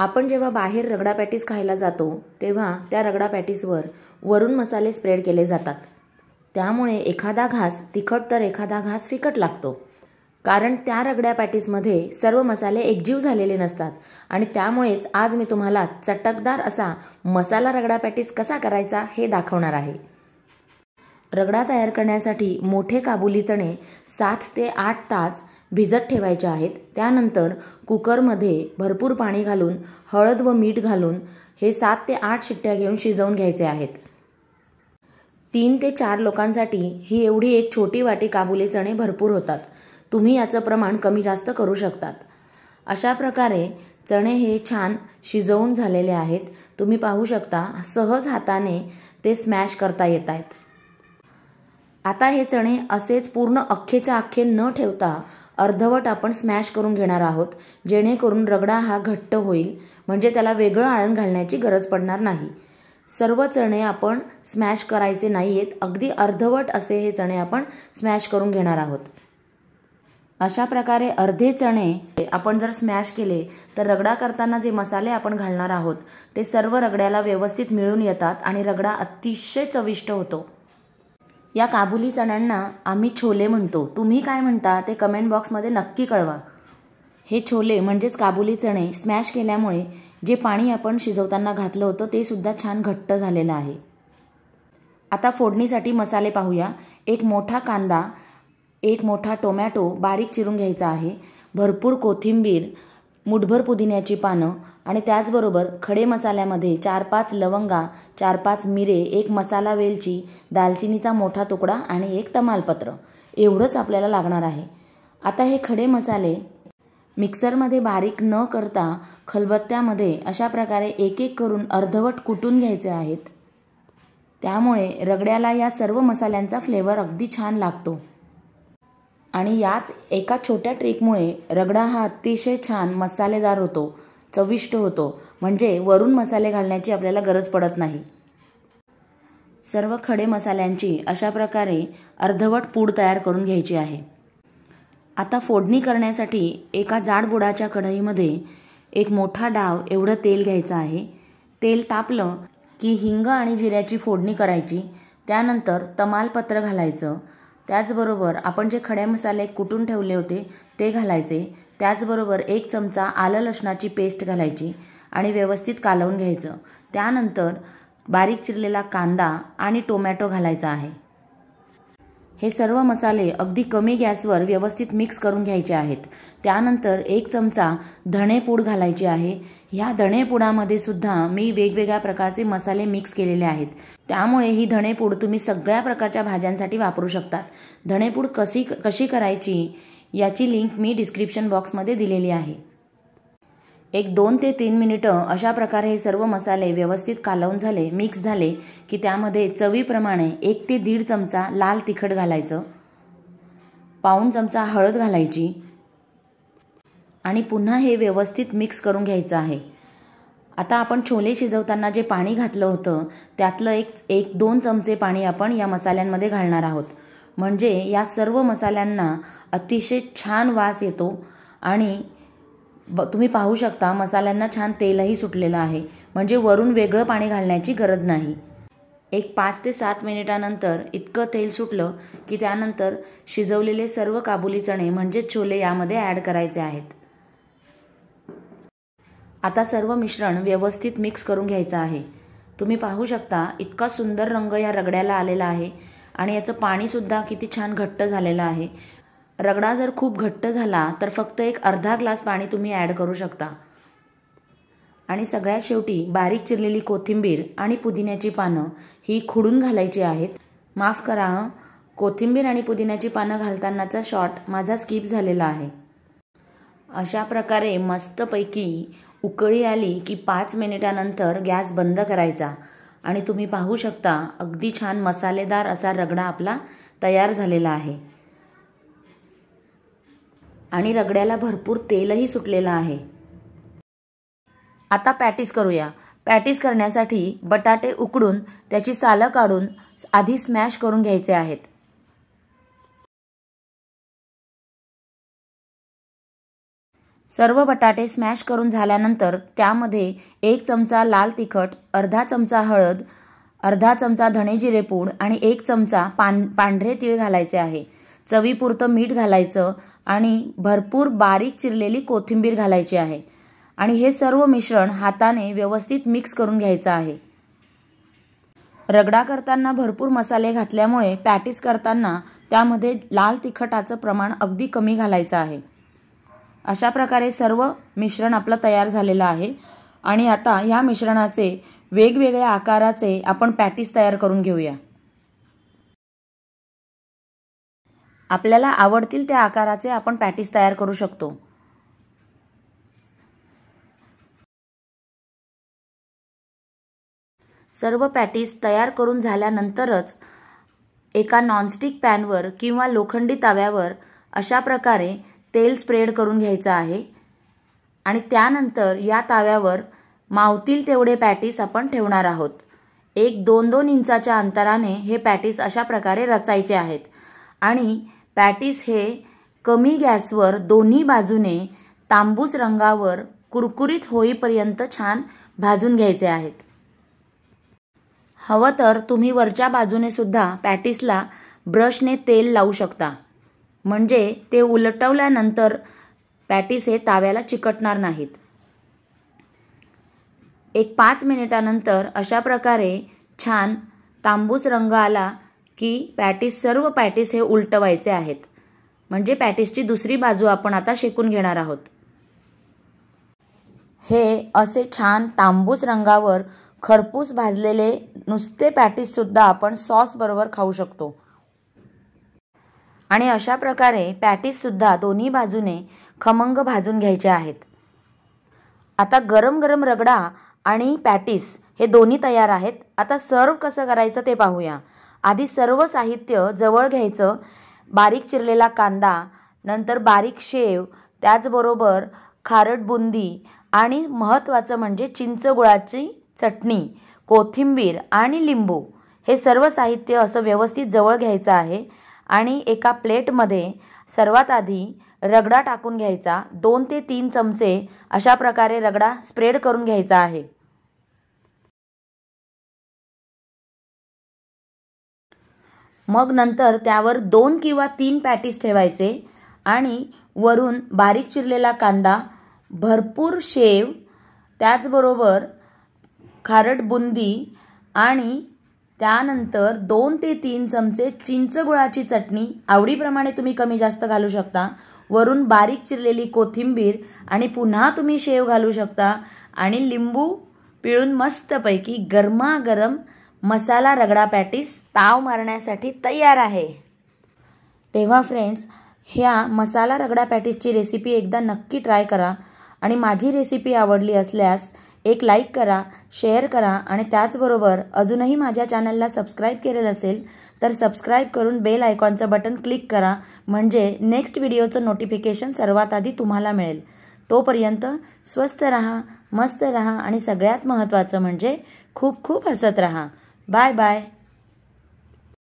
आपण जेव्हा बाहेर रगडा पॅटीस खायला जातो तेव्हा त्या रगडा पॅटीसवर वरून मसाले स्प्रेड केले जातात त्यामुळे एखादा घास तिखट तर एखादा घास फिकट लागतो कारण त्या रगड्या पॅटीसमध्ये सर्व मसाले एकजीव झालेले नसतात आणि त्यामुळेच आज मी तुम्हाला चटकदार असा मसाला रगडा पॅटीस कसा करायचा हे दाखवणार आहे रगडा तयार करण्यासाठी मोठे काबुली चणे सात ते आठ तास भिजत ठेवायच्या आहेत त्यानंतर कुकरमध्ये भरपूर पाणी घालून हळद व मीठ घालून हे सात ते आठ शिट्ट्या घेऊन शिजवून घ्यायचे आहेत तीन ते चार लोकांसाठी ही एवढी एक छोटी वाटी काबुले चणे भरपूर होतात तुम्ही याचं प्रमाण कमी जास्त करू शकतात अशा प्रकारे चणे हे छान शिजवून झालेले आहेत तुम्ही पाहू शकता सहज हाताने ते स्मॅश करता येत आहेत आता हे चणे असेच पूर्ण अख्खेच्या अख्खे न ठेवता अर्धवट आपण स्मॅश करून घेणार आहोत जेणेकरून रगडा हा घट्ट होईल म्हणजे त्याला वेगळं आळण घालण्याची गरज पडणार नाही सर्व चणे आपण स्मॅश करायचे नाही आहेत अगदी अर्धवट असे हे चणे आपण स्मॅश करून घेणार आहोत अशा प्रकारे अर्धे चणे आपण जर स्मॅश केले तर रगडा करताना जे मसाले आपण घालणार आहोत ते सर्व रगड्याला व्यवस्थित मिळून येतात आणि रगडा अतिशय चविष्ट होतो या काबुली चण्यांना आम्ही छोले म्हणतो तुम्ही काय म्हणता ते कमेंट बॉक्समध्ये नक्की कळवा हे छोले म्हणजेच काबुली चणे स्मॅश केल्यामुळे जे पाणी आपण शिजवताना घातलं होतं ते सुद्धा छान घट्ट झालेलं आहे आता फोडणीसाठी मसाले पाहूया एक मोठा कांदा एक मोठा टोमॅटो बारीक चिरून घ्यायचा आहे भरपूर कोथिंबीर मुठभर पुदिन्याची पानं आणि त्याचबरोबर खडे मसाल्यामध्ये चार पाच लवंगा चार पाच मिरे एक मसाला वेलची दालचिनीचा मोठा तुकडा आणि एक तमालपत्र एवढंच आपल्याला लागणार आहे आता हे खडे मसाले मिक्सरमध्ये बारीक न करता खलबत्त्यामध्ये अशा प्रकारे एक एक करून अर्धवट कुटून घ्यायचे आहेत त्यामुळे रगड्याला या सर्व मसाल्यांचा फ्लेवर अगदी छान लागतो आणि याच एका छोट्या ट्रिकमुळे रगडा हा अतिशय छान मसालेदार होतो चविष्ट होतो म्हणजे वरून मसाले घालण्याची आपल्याला गरज पडत नाही सर्व खडे मसाल्यांची अशा प्रकारे अर्धवट पूड तयार करून घ्यायची आहे आता फोडणी करण्यासाठी एका जाड बुडाच्या कढईमध्ये एक मोठा डाव एवढं तेल घ्यायचं आहे तेल तापलं की हिंग आणि जिऱ्याची फोडणी करायची त्यानंतर तमालपत्र घालायचं त्याचबरोबर आपण जे खडे मसाले कुटून ठेवले होते ते घालायचे त्याचबरोबर एक चमचा आलं लसणाची पेस्ट घालायची आणि व्यवस्थित कालवून घ्यायचं त्यानंतर बारीक चिरलेला कांदा आणि टोमॅटो घालायचा आहे हे सर्व मसाले अगदी कमी गॅसवर व्यवस्थित मिक्स करून घ्यायचे आहेत त्यानंतर एक चमचा धणेपूड घालायची आहे ह्या धणेपुडामध्ये सुद्धा मी वेगवेगळ्या प्रकारचे मसाले मिक्स केलेले आहेत त्यामुळे ही धणेपूड तुम्ही सगळ्या प्रकारच्या भाज्यांसाठी वापरू शकतात धणेपूड कशी कशी करायची याची लिंक मी डिस्क्रिप्शन बॉक्समध्ये दिलेली आहे एक दोन ते तीन मिनिटं अशा प्रकारे हे सर्व मसाले व्यवस्थित कालवून झाले मिक्स झाले की त्यामध्ये चवीप्रमाणे एक ते दीड चमचा लाल तिखट घालायचं पाऊण चमचा हळद घालायची आणि पुन्हा हे व्यवस्थित मिक्स करून घ्यायचं आहे आता आपण छोले शिजवताना जे पाणी घातलं होतं त्यातलं एक एक दोन चमचे पाणी आपण या मसाल्यांमध्ये घालणार आहोत म्हणजे या सर्व मसाल्यांना अतिशय छान वास येतो आणि ब तुम्ही पाहू शकता मसाल्यांना छान तेलही सुटलेलं आहे म्हणजे वरून वेगळं पाणी घालण्याची गरज नाही एक पाच ते सात मिनिटानंतर इतकं तेल सुटलं की त्यानंतर शिजवलेले सर्व काबुली चणे म्हणजेच छोले यामध्ये ॲड करायचे आहेत आता सर्व मिश्रण व्यवस्थित मिक्स करून घ्यायचं आहे तुम्ही पाहू शकता इतका सुंदर रंग या रगड्याला आलेला आहे आणि याचं पाणीसुद्धा किती छान घट्ट झालेलं आहे रगडा जर खूप घट्ट झाला तर फक्त एक अर्धा ग्लास पाणी तुम्ही ॲड करू शकता आणि सगळ्यात शेवटी बारीक चिरलेली कोथिंबीर आणि पुदिन्याची पानं ही खुडून घालायची आहेत माफ करा कोथिंबीर आणि पुदिन्याची पानं घालतानाचा शॉट माझा स्किप झालेला आहे अशा प्रकारे मस्तपैकी उकळी आली की पाच मिनिटानंतर गॅस बंद करायचा आणि तुम्ही पाहू शकता अगदी छान मसालेदार असा रगडा आपला तयार झालेला आहे आणि रगड्याला भरपूर तेलही सुटलेलं आहे आता पॅटीस करूया पॅटीस करण्यासाठी बटाटे उकडून त्याची सालं काढून आधी स्मॅश करून घ्यायचे आहेत सर्व बटाटे स्मॅश करून झाल्यानंतर त्यामध्ये एक चमचा लाल तिखट अर्धा चमचा हळद अर्धा चमचा धणे जिरेपूड आणि एक चमचा पान पांढरे तीळ घालायचे आहे चवीपुरतं मीठ घालायचं आणि भरपूर बारीक चिरलेली कोथिंबीर घालायची आहे आणि हे सर्व मिश्रण हाताने व्यवस्थित मिक्स करून घ्यायचं आहे रगडा करताना भरपूर मसाले घातल्यामुळे पॅटीस करताना त्यामध्ये लाल तिखटाचं प्रमाण अगदी कमी घालायचं आहे अशा प्रकारे सर्व मिश्रण आपलं तयार झालेलं आहे आणि आता ह्या मिश्रणाचे वेगवेगळ्या आकाराचे आपण पॅटीस तयार करून घेऊया आपल्याला आवडतील त्या आकाराचे आपण पॅटीस तयार करू शकतो सर्व पॅटीस तयार करून झाल्यानंतरच एका नॉनस्टिक पॅनवर किंवा लोखंडी तव्यावर अशा प्रकारे तेल स्प्रेड करून घ्यायचं आहे आणि त्यानंतर या ताव्यावर मावतील तेवढे पॅटीस आपण ठेवणार आहोत एक दोन दोन इंचाच्या अंतराने हे पॅटीस अशा प्रकारे रचायचे आहेत आणि पॅटीस हे कमी गॅसवर दोन्ही बाजूने तांबूस रंगावर कुरकुरीत होईपर्यंत छान भाजून घ्यायचे आहेत हवं तर तुम्ही वरच्या बाजूने सुद्धा पॅटीसला ब्रशने तेल लावू शकता म्हणजे ते उलटवल्यानंतर पॅटीस हे ताव्याला चिकटणार नाहीत एक पाच मिनिटानंतर अशा प्रकारे छान तांबूस रंग आला की पॅटीस सर्व पॅटीस हे उलटवायचे आहेत म्हणजे पॅटीसची दुसरी बाजू आपण आता शेकून घेणार आहोत हे असे छान तांबूस रंगावर खरपूस भाजलेले नुसते सुद्धा आपण सॉस बरोबर खाऊ शकतो आणि अशा प्रकारे पॅटीस सुद्धा दोन्ही बाजूने खमंग भाजून घ्यायचे आहेत आता गरम गरम रगडा आणि पॅटीस हे दोन्ही तयार आहेत आता सर्व कसं करायचं ते पाहूया आधी सर्व साहित्य जवळ घ्यायचं बारीक चिरलेला कांदा नंतर बारीक शेव त्याचबरोबर खारट बुंदी आणि महत्त्वाचं म्हणजे चिंचगुळाची चटणी कोथिंबीर आणि लिंबू हे सर्व साहित्य असं व्यवस्थित जवळ घ्यायचं आहे आणि एका प्लेटमध्ये सर्वात आधी रगडा टाकून घ्यायचा दोन ते तीन चमचे अशा प्रकारे रगडा स्प्रेड करून घ्यायचा आहे मग नंतर त्यावर दोन किंवा तीन पॅटीस ठेवायचे आणि वरून बारीक चिरलेला कांदा भरपूर शेव त्याचबरोबर खारट बुंदी आणि त्यानंतर दोन ते तीन चमचे चिंचगुळाची चटणी आवडीप्रमाणे तुम्ही कमी जास्त घालू शकता वरून बारीक चिरलेली कोथिंबीर आणि पुन्हा तुम्ही शेव घालू शकता आणि लिंबू पिळून मस्तपैकी गरमागरम मसाला रगडा पॅटीस ताव मारण्यासाठी तयार आहे तेव्हा फ्रेंड्स ह्या मसाला रगडा पॅटीसची रेसिपी एकदा नक्की ट्राय करा आणि माझी रेसिपी आवडली असल्यास एक लाईक करा शेअर करा आणि त्याचबरोबर अजूनही माझ्या चॅनलला सबस्क्राईब केलेलं असेल तर सबस्क्राईब करून बेल आयकॉनचं बटन क्लिक करा म्हणजे नेक्स्ट व्हिडिओचं नोटिफिकेशन सर्वात आधी तुम्हाला मिळेल तोपर्यंत स्वस्थ रहा मस्त रहा आणि सगळ्यात महत्त्वाचं म्हणजे खूप खूप हसत रहा Bye bye.